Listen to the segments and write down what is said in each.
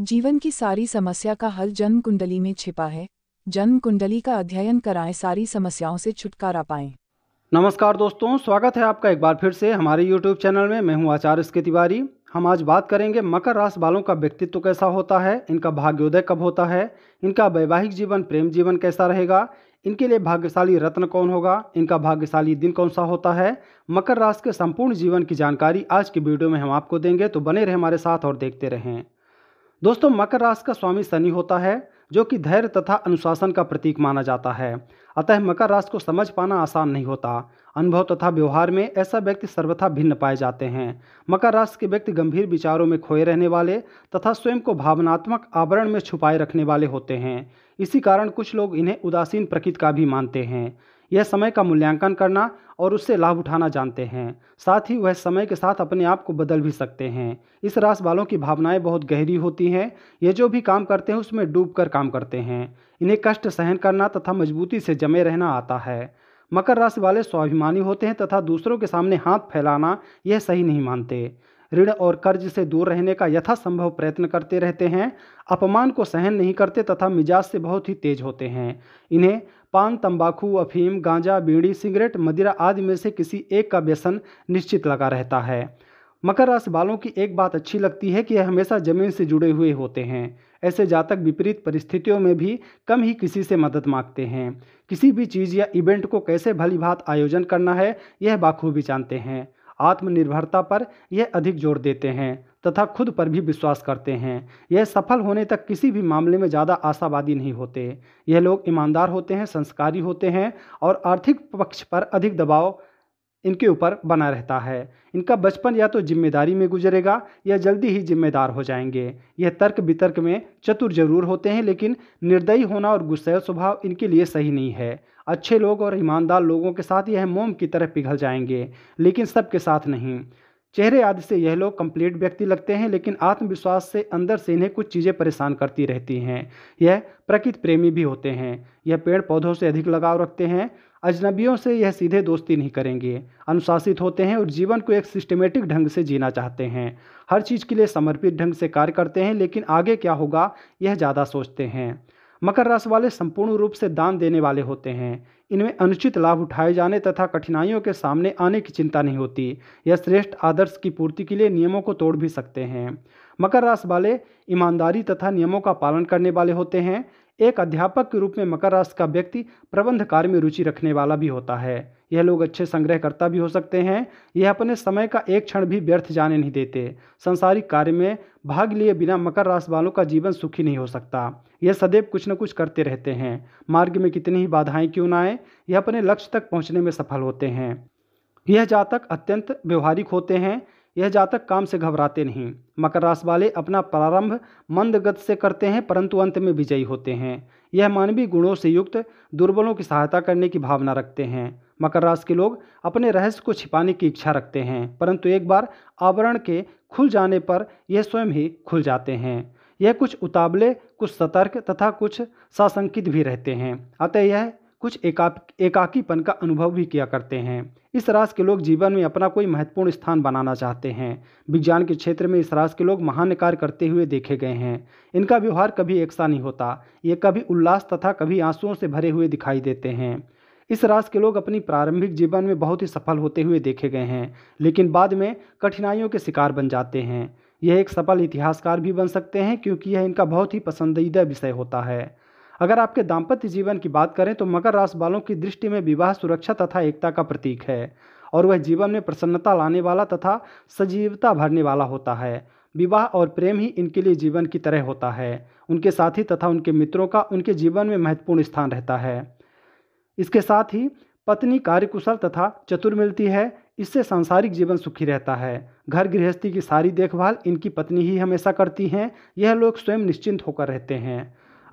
जीवन की सारी समस्या का हल जन्म कुंडली में छिपा है जन्म कुंडली का अध्ययन कराएं सारी समस्याओं से छुटकारा पाएं नमस्कार दोस्तों स्वागत है आपका एक बार फिर से हमारे YouTube चैनल में मैं हूं आचार्य इसके तिवारी हम आज बात करेंगे मकर राशि वालों का व्यक्तित्व कैसा होता है इनका भाग्योदय कब होता है इनका वैवाहिक जीवन प्रेम जीवन कैसा रहेगा इनके लिए भाग्यशाली रत्न कौन होगा इनका भाग्यशाली दिन कौन सा होता है मकर राशि के संपूर्ण जीवन की जानकारी आज की वीडियो में हम आपको देंगे तो बने रहे हमारे साथ और देखते रहें दोस्तों मकर राशि का स्वामी शनि होता है जो कि धैर्य तथा अनुशासन का प्रतीक माना जाता है अतः मकर राशि को समझ पाना आसान नहीं होता अनुभव तथा व्यवहार में ऐसा व्यक्ति सर्वथा भिन्न पाए जाते हैं मकर राशि के व्यक्ति गंभीर विचारों में खोए रहने वाले तथा स्वयं को भावनात्मक आवरण में छुपाए रखने वाले होते हैं इसी कारण कुछ लोग इन्हें उदासीन प्रकृति का भी मानते हैं यह समय का मूल्यांकन करना और उससे लाभ उठाना जानते हैं साथ ही वह समय के साथ अपने आप को बदल भी सकते हैं इस राशि वालों की भावनाएं बहुत गहरी होती हैं ये जो भी काम करते हैं उसमें डूब कर काम करते हैं इन्हें कष्ट सहन करना तथा मजबूती से जमे रहना आता है मकर राशि वाले स्वाभिमानी होते हैं तथा दूसरों के सामने हाथ फैलाना यह सही नहीं मानते ऋण और कर्ज से दूर रहने का यथासंभव प्रयत्न करते रहते हैं अपमान को सहन नहीं करते तथा मिजाज से बहुत ही तेज होते हैं इन्हें पान तंबाकू अफीम गांजा बीड़ी सिगरेट मदिरा आदि में से किसी एक का व्यसन निश्चित लगा रहता है मकर राशि वालों की एक बात अच्छी लगती है कि यह हमेशा जमीन से जुड़े हुए होते हैं ऐसे जातक विपरीत परिस्थितियों में भी कम ही किसी से मदद मांगते हैं किसी भी चीज़ या इवेंट को कैसे भली भात आयोजन करना है यह बाखूबी जानते हैं आत्मनिर्भरता पर यह अधिक जोर देते हैं तथा खुद पर भी विश्वास करते हैं यह सफल होने तक किसी भी मामले में ज़्यादा आशावादी नहीं होते यह लोग ईमानदार होते हैं संस्कारी होते हैं और आर्थिक पक्ष पर अधिक दबाव इनके ऊपर बना रहता है इनका बचपन या तो जिम्मेदारी में गुजरेगा या जल्दी ही जिम्मेदार हो जाएंगे यह तर्क वितर्क में चतुर जरूर होते हैं लेकिन निर्दयी होना और गुस्सैल स्वभाव इनके लिए सही नहीं है अच्छे लोग और ईमानदार लोगों के साथ यह मोम की तरह पिघल जाएंगे लेकिन सबके साथ नहीं चेहरे आदि से यह लोग कंप्लीट व्यक्ति लगते हैं लेकिन आत्मविश्वास से अंदर से इन्हें कुछ चीज़ें परेशान करती रहती हैं यह प्रकृति प्रेमी भी होते हैं यह पेड़ पौधों से अधिक लगाव रखते हैं अजनबियों से यह सीधे दोस्ती नहीं करेंगे अनुशासित होते हैं और जीवन को एक सिस्टमेटिक ढंग से जीना चाहते हैं हर चीज़ के लिए समर्पित ढंग से कार्य करते हैं लेकिन आगे क्या होगा यह ज़्यादा सोचते हैं मकर राशि वाले संपूर्ण रूप से दान देने वाले होते हैं इनमें अनुचित लाभ उठाए जाने तथा कठिनाइयों के सामने आने की चिंता नहीं होती यह श्रेष्ठ आदर्श की पूर्ति के लिए नियमों को तोड़ भी सकते हैं मकर राशि वाले ईमानदारी तथा नियमों का पालन करने वाले होते हैं एक अध्यापक के रूप में मकर राशि का व्यक्ति प्रबंध कार्य में रुचि रखने वाला भी होता है यह लोग अच्छे संग्रहकर्ता भी हो सकते हैं यह अपने समय का एक क्षण भी व्यर्थ जाने नहीं देते संसारिक कार्य में भाग लिए बिना मकर राशि वालों का जीवन सुखी नहीं हो सकता यह सदैव कुछ न कुछ करते रहते हैं मार्ग में कितनी ही बाधाएं क्यों ना आए यह अपने लक्ष्य तक पहुंचने में सफल होते हैं यह जातक अत्यंत व्यवहारिक होते हैं यह जातक काम से घबराते नहीं मकर राशि वाले अपना प्रारंभ मंद गति से करते हैं परंतु अंत में विजयी होते हैं यह मानवीय गुणों से युक्त दुर्बलों की सहायता करने की भावना रखते हैं मकर राशि के लोग अपने रहस्य को छिपाने की इच्छा रखते हैं परंतु एक बार आवरण के खुल जाने पर यह स्वयं ही खुल जाते हैं यह कुछ उतावले कुछ सतर्क तथा कुछ साशंकित भी रहते हैं अतः यह कुछ एका एकाकीपन का अनुभव भी किया करते हैं इस राशि के लोग जीवन में अपना कोई महत्वपूर्ण स्थान बनाना चाहते हैं विज्ञान के क्षेत्र में इस राशि के लोग महान कार्य करते हुए देखे गए हैं इनका व्यवहार कभी सा नहीं होता ये कभी उल्लास तथा कभी आंसुओं से भरे हुए दिखाई देते हैं इस राशि के लोग अपनी प्रारंभिक जीवन में बहुत ही सफल होते हुए देखे गए हैं लेकिन बाद में कठिनाइयों के शिकार बन जाते हैं यह एक सफल इतिहासकार भी बन सकते हैं क्योंकि यह इनका बहुत ही पसंदीदा विषय होता है अगर आपके दाम्पत्य जीवन की बात करें तो मकर राशि वालों की दृष्टि में विवाह सुरक्षा तथा एकता का प्रतीक है और वह जीवन में प्रसन्नता लाने वाला तथा सजीवता भरने वाला होता है विवाह और प्रेम ही इनके लिए जीवन की तरह होता है उनके साथी तथा उनके मित्रों का उनके जीवन में महत्वपूर्ण स्थान रहता है इसके साथ ही पत्नी कार्यकुशल तथा चतुर मिलती है इससे सांसारिक जीवन सुखी रहता है घर गृहस्थी की सारी देखभाल इनकी पत्नी ही हमेशा करती हैं यह लोग स्वयं निश्चिंत होकर रहते हैं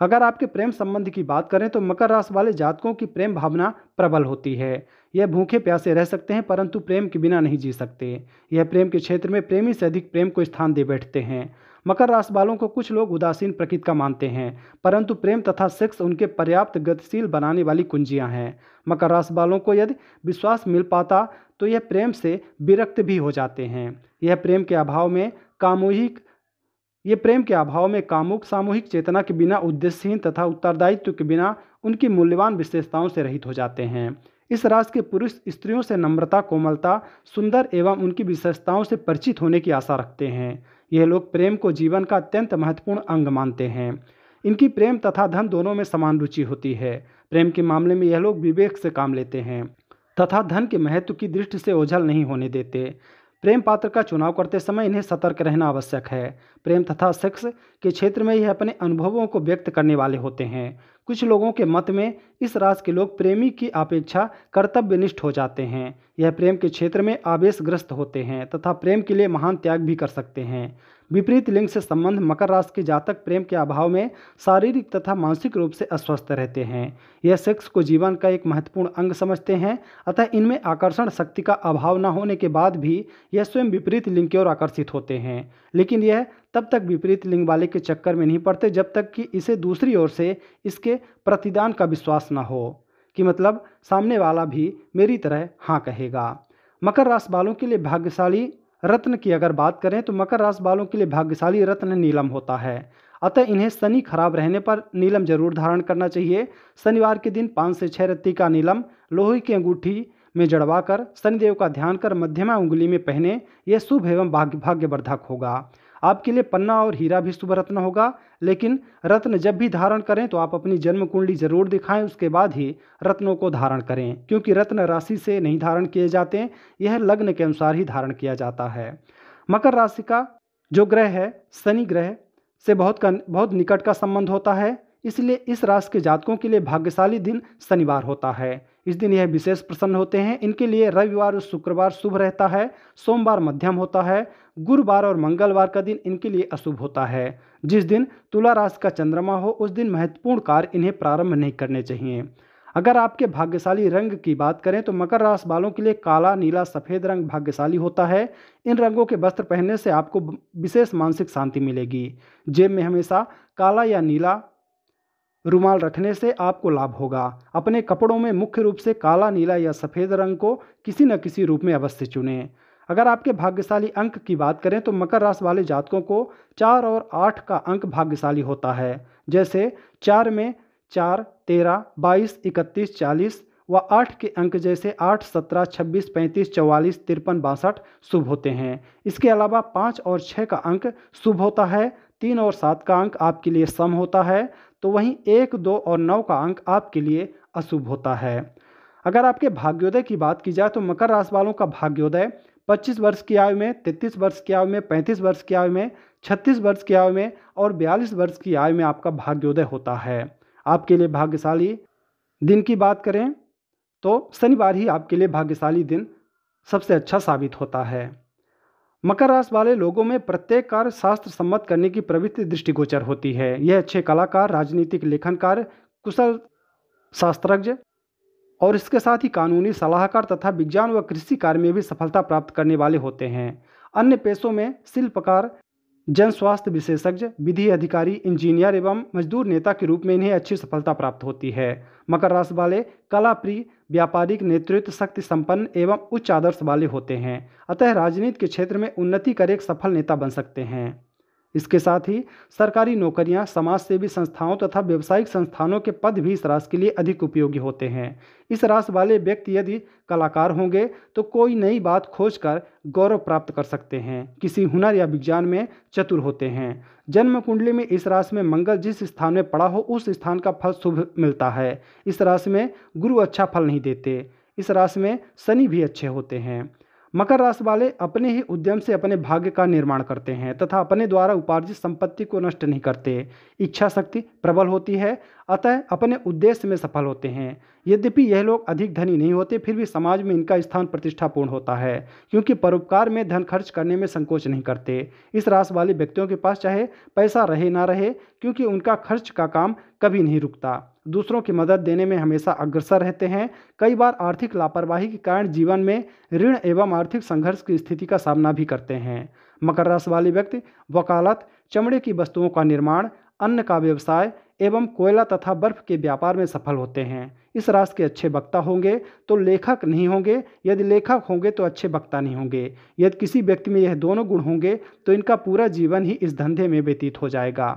अगर आपके प्रेम संबंध की बात करें तो मकर राशि वाले जातकों की प्रेम भावना प्रबल होती है यह भूखे प्यासे रह सकते हैं परंतु प्रेम के बिना नहीं जी सकते यह प्रेम के क्षेत्र में प्रेमी से अधिक प्रेम को स्थान दे बैठते हैं मकर राशि वालों को कुछ लोग उदासीन प्रकृति का मानते हैं परंतु प्रेम तथा सेक्स उनके पर्याप्त गतिशील बनाने वाली कुंजियां हैं मकर राशि वालों को यदि विश्वास मिल पाता तो यह प्रेम से विरक्त भी हो जाते हैं यह प्रेम के अभाव में कामोहिक ये प्रेम के अभाव में कामुक सामूहिक चेतना के बिना उद्देश्यहीन तथा उत्तरदायित्व के बिना उनकी मूल्यवान विशेषताओं से रहित हो जाते हैं इस राज के पुरुष स्त्रियों से नम्रता कोमलता सुंदर एवं उनकी विशेषताओं से परिचित होने की आशा रखते हैं यह लोग प्रेम को जीवन का अत्यंत महत्वपूर्ण अंग मानते हैं इनकी प्रेम तथा धन दोनों में समान रुचि होती है प्रेम के मामले में यह लोग विवेक से काम लेते हैं तथा धन के महत्व की दृष्टि से ओझल नहीं होने देते प्रेम पात्र का चुनाव करते समय इन्हें सतर्क रहना आवश्यक है प्रेम तथा सेक्स के क्षेत्र में यह अपने अनुभवों को व्यक्त करने वाले होते हैं कुछ लोगों के मत में इस रास के लोग प्रेमी की अपेक्षा कर्तव्यनिष्ठ हो जाते हैं यह प्रेम के क्षेत्र में आवेशग्रस्त होते हैं तथा प्रेम के लिए महान त्याग भी कर सकते हैं विपरीत लिंग से संबंध मकर राशि के जातक प्रेम के अभाव में शारीरिक तथा मानसिक रूप से अस्वस्थ रहते हैं यह सेक्स को जीवन का एक महत्वपूर्ण अंग समझते हैं अतः इनमें आकर्षण शक्ति का अभाव न होने के बाद भी यह स्वयं विपरीत लिंग की ओर आकर्षित होते हैं लेकिन यह तब तक विपरीत लिंग वाले के चक्कर में नहीं पड़ते जब तक कि इसे दूसरी ओर से इसके प्रतिदान का विश्वास न हो कि मतलब सामने वाला भी मेरी तरह हाँ कहेगा मकर राशि वालों के लिए भाग्यशाली रत्न की अगर बात करें तो मकर राशि वालों के लिए भाग्यशाली रत्न नीलम होता है अतः इन्हें शनि खराब रहने पर नीलम जरूर धारण करना चाहिए शनिवार के दिन पाँच से छः रत्ती का नीलम लोहे की अंगूठी में जड़वा कर शनिदेव का ध्यान कर मध्यमा उंगली में पहने यह शुभ एवं भाग्य भाग्यवर्धक होगा आपके लिए पन्ना और हीरा भी शुभ रत्न होगा लेकिन रत्न जब भी धारण करें तो आप अपनी जन्म कुंडली जरूर दिखाएं उसके बाद ही रत्नों को धारण करें क्योंकि रत्न राशि से नहीं धारण किए जाते यह लग्न के अनुसार ही धारण किया जाता है मकर राशि का जो ग्रह है शनि ग्रह से बहुत का बहुत निकट का संबंध होता है इसलिए इस राशि के जातकों के लिए भाग्यशाली दिन शनिवार होता है इस दिन यह विशेष प्रसन्न होते हैं इनके लिए रविवार और शुक्रवार शुभ रहता है सोमवार मध्यम होता है गुरुवार और मंगलवार का दिन इनके लिए अशुभ होता है जिस दिन तुला राशि का चंद्रमा हो उस दिन महत्वपूर्ण कार्य इन्हें प्रारंभ नहीं करने चाहिए अगर आपके भाग्यशाली रंग की बात करें तो मकर राशि वालों के लिए काला नीला सफ़ेद रंग भाग्यशाली होता है इन रंगों के वस्त्र पहनने से आपको विशेष मानसिक शांति मिलेगी जेब में हमेशा काला या नीला रुमाल रखने से आपको लाभ होगा अपने कपड़ों में मुख्य रूप से काला नीला या सफ़ेद रंग को किसी न किसी रूप में अवश्य चुनें अगर आपके भाग्यशाली अंक की बात करें तो मकर राशि वाले जातकों को चार और आठ का अंक भाग्यशाली होता है जैसे चार में चार तेरह बाईस इकतीस चालीस व आठ के अंक जैसे आठ सत्रह छब्बीस पैंतीस चौवालीस तिरपन बासठ शुभ होते हैं इसके अलावा पाँच और छः का अंक शुभ होता है तीन और सात का अंक आपके लिए सम होता है तो वहीं एक दो और नौ का अंक आपके लिए अशुभ होता है अगर आपके भाग्योदय की बात की जाए तो मकर राशि वालों का भाग्योदय 25 वर्ष की आयु में 33 वर्ष की आयु में 35 वर्ष की आयु में 36 वर्ष की आयु में और 42 वर्ष की आयु में आपका भाग्योदय होता है आपके लिए भाग्यशाली दिन की बात करें तो शनिवार ही आपके लिए भाग्यशाली दिन सबसे अच्छा साबित होता है मकर राशि वाले लोगों में प्रत्येक कार्य शास्त्र सम्मत करने की प्रवृत्ति दृष्टिगोचर होती है यह अच्छे कलाकार राजनीतिक लेखनकार कुशल शास्त्रज्ञ और इसके साथ ही कानूनी सलाहकार तथा विज्ञान व कृषि कार्य में भी सफलता प्राप्त करने वाले होते हैं अन्य पेशों में शिल्पकार जन स्वास्थ्य विशेषज्ञ विधि अधिकारी इंजीनियर एवं मजदूर नेता के रूप में इन्हें अच्छी सफलता प्राप्त होती है मकर राशि वाले कला प्रिय व्यापारिक नेतृत्व शक्ति संपन्न एवं उच्च आदर्श वाले होते हैं अतः राजनीति के क्षेत्र में उन्नति कर एक सफल नेता बन सकते हैं इसके साथ ही सरकारी नौकरियां समाज सेवी संस्थाओं तथा व्यावसायिक संस्थानों के पद भी इस राशि के लिए अधिक उपयोगी होते हैं इस राशि वाले व्यक्ति यदि कलाकार होंगे तो कोई नई बात खोजकर गौरव प्राप्त कर सकते हैं किसी हुनर या विज्ञान में चतुर होते हैं जन्म कुंडली में इस राशि में मंगल जिस स्थान में पड़ा हो उस स्थान का फल शुभ मिलता है इस राशि में गुरु अच्छा फल नहीं देते इस राशि में शनि भी अच्छे होते हैं मकर राशि वाले अपने ही उद्यम से अपने भाग्य का निर्माण करते हैं तथा अपने द्वारा उपार्जित संपत्ति को नष्ट नहीं करते इच्छा शक्ति प्रबल होती है अतः अपने उद्देश्य में सफल होते हैं यद्यपि यह लोग अधिक धनी नहीं होते फिर भी समाज में इनका स्थान प्रतिष्ठापूर्ण होता है क्योंकि परोपकार में धन खर्च करने में संकोच नहीं करते इस रास वाले व्यक्तियों के पास चाहे पैसा रहे ना रहे क्योंकि उनका खर्च का काम कभी नहीं रुकता दूसरों की मदद देने में हमेशा अग्रसर रहते हैं कई बार आर्थिक लापरवाही के कारण जीवन में ऋण एवं आर्थिक संघर्ष की स्थिति का सामना भी करते हैं मकर राशि वाले व्यक्ति वकालत चमड़े की वस्तुओं का निर्माण अन्न का व्यवसाय एवं कोयला तथा बर्फ के व्यापार में सफल होते हैं इस राशि के अच्छे वक्ता होंगे तो लेखक नहीं होंगे यदि लेखक होंगे तो अच्छे वक्ता नहीं होंगे यदि किसी व्यक्ति में यह दोनों गुण होंगे तो इनका पूरा जीवन ही इस धंधे में व्यतीत हो जाएगा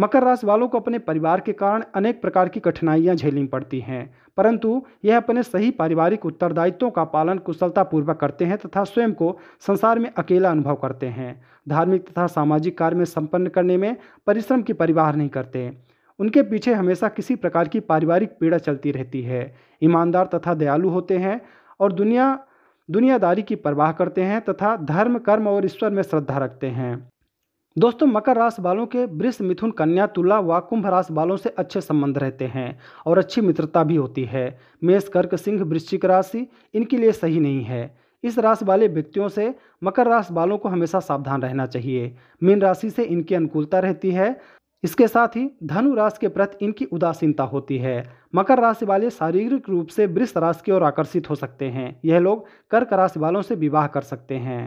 मकर राशि वालों को अपने परिवार के कारण अनेक प्रकार की कठिनाइयां झेलनी पड़ती हैं परंतु यह अपने सही पारिवारिक उत्तरदायित्वों का पालन कुशलतापूर्वक करते हैं तथा स्वयं को संसार में अकेला अनुभव करते हैं धार्मिक तथा सामाजिक कार्य में संपन्न करने में परिश्रम की परिवार नहीं करते उनके पीछे हमेशा किसी प्रकार की पारिवारिक पीड़ा चलती रहती है ईमानदार तथा दयालु होते हैं और दुनिया दुनियादारी की परवाह करते हैं तथा धर्म कर्म और ईश्वर में श्रद्धा रखते हैं दोस्तों मकर राशि वालों के वृष मिथुन कन्या तुला व कुंभ राशि वालों से अच्छे संबंध रहते हैं और अच्छी मित्रता भी होती है मेष कर्क सिंह वृश्चिक राशि इनके लिए सही नहीं है इस राशि वाले व्यक्तियों से मकर राशि वालों को हमेशा सावधान रहना चाहिए मीन राशि से इनकी अनुकूलता रहती है इसके साथ ही धनु राशि के प्रति इनकी उदासीनता होती है मकर राशि वाले शारीरिक रूप से वृष राशि की ओर आकर्षित हो सकते हैं यह लोग कर्क राशि वालों से विवाह कर सकते हैं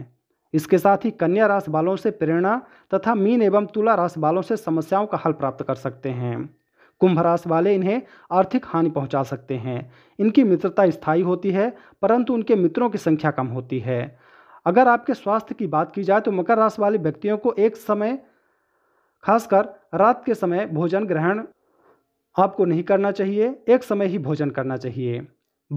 इसके साथ ही कन्या राशि वालों से प्रेरणा तथा मीन एवं तुला राशि वालों से समस्याओं का हल प्राप्त कर सकते हैं कुंभ राशि वाले इन्हें आर्थिक हानि पहुंचा सकते हैं इनकी मित्रता स्थायी होती है परंतु उनके मित्रों की संख्या कम होती है अगर आपके स्वास्थ्य की बात की जाए तो मकर राशि वाले व्यक्तियों को एक समय खासकर रात के समय भोजन ग्रहण आपको नहीं करना चाहिए एक समय ही भोजन करना चाहिए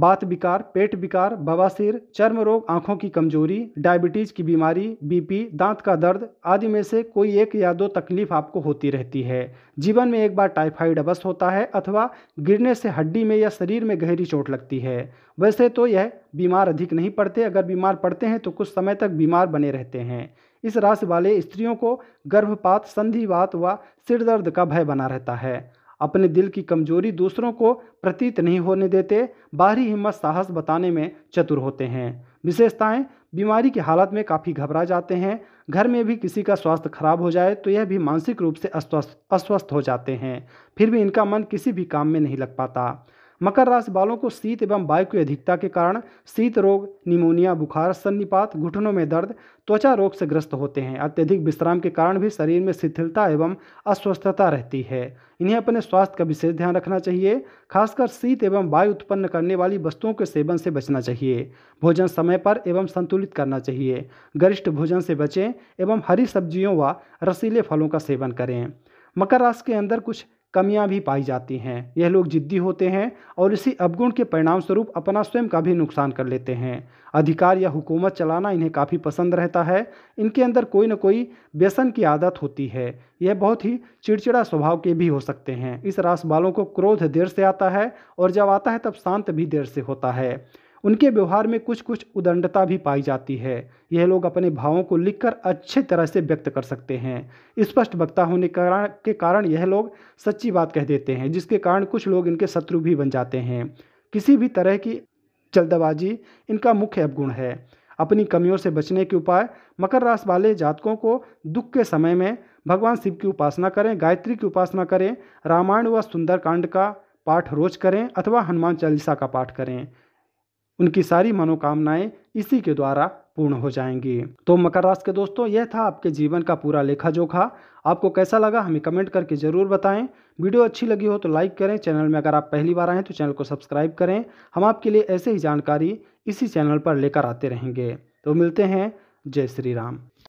बात विकार पेट विकार बवासीर चर्म रोग आँखों की कमजोरी डायबिटीज़ की बीमारी बीपी दांत का दर्द आदि में से कोई एक या दो तकलीफ आपको होती रहती है जीवन में एक बार टाइफाइड अवश्य होता है अथवा गिरने से हड्डी में या शरीर में गहरी चोट लगती है वैसे तो यह बीमार अधिक नहीं पड़ते अगर बीमार पड़ते हैं तो कुछ समय तक बीमार बने रहते हैं इस राशि वाले स्त्रियों को गर्भपात संधिवात व सिरदर्द का भय बना रहता है अपने दिल की कमजोरी दूसरों को प्रतीत नहीं होने देते बाहरी हिम्मत साहस बताने में चतुर होते हैं विशेषताएं बीमारी की हालत में काफ़ी घबरा जाते हैं घर में भी किसी का स्वास्थ्य खराब हो जाए तो यह भी मानसिक रूप से अस्वस्थ अस्वस्थ हो जाते हैं फिर भी इनका मन किसी भी काम में नहीं लग पाता मकर राशि वालों को शीत एवं वायु की अधिकता के कारण शीत रोग निमोनिया बुखार सन्निपात घुटनों में दर्द त्वचा रोग से ग्रस्त होते हैं अत्यधिक विश्राम के कारण भी शरीर में शिथिलता एवं अस्वस्थता रहती है इन्हें अपने स्वास्थ्य का विशेष ध्यान रखना चाहिए खासकर शीत एवं वायु उत्पन्न करने वाली वस्तुओं के सेवन से बचना चाहिए भोजन समय पर एवं संतुलित करना चाहिए गरिष्ठ भोजन से बचें एवं हरी सब्जियों व रसीले फलों का सेवन करें मकर राशि के अंदर कुछ कमियां भी पाई जाती हैं यह लोग जिद्दी होते हैं और इसी अवगुण के परिणाम स्वरूप अपना स्वयं का भी नुकसान कर लेते हैं अधिकार या हुकूमत चलाना इन्हें काफ़ी पसंद रहता है इनके अंदर कोई ना कोई व्यसन की आदत होती है यह बहुत ही चिड़चिड़ा स्वभाव के भी हो सकते हैं इस रास बालों को क्रोध देर से आता है और जब आता है तब शांत भी देर से होता है उनके व्यवहार में कुछ कुछ उदंडता भी पाई जाती है यह लोग अपने भावों को लिखकर अच्छे तरह से व्यक्त कर सकते हैं स्पष्ट वक्ता होने के कारण यह लोग सच्ची बात कह देते हैं जिसके कारण कुछ लोग इनके शत्रु भी बन जाते हैं किसी भी तरह की जल्दबाजी इनका मुख्य अवगुण है अपनी कमियों से बचने के उपाय मकर राशि वाले जातकों को दुख के समय में भगवान शिव की उपासना करें गायत्री की उपासना करें रामायण व सुंदरकांड का पाठ रोज करें अथवा हनुमान चालीसा का पाठ करें उनकी सारी मनोकामनाएं इसी के द्वारा पूर्ण हो जाएंगी तो मकर राशि के दोस्तों यह था आपके जीवन का पूरा लेखा जोखा आपको कैसा लगा हमें कमेंट करके ज़रूर बताएं वीडियो अच्छी लगी हो तो लाइक करें चैनल में अगर आप पहली बार आएँ तो चैनल को सब्सक्राइब करें हम आपके लिए ऐसे ही जानकारी इसी चैनल पर लेकर आते रहेंगे तो मिलते हैं जय श्री राम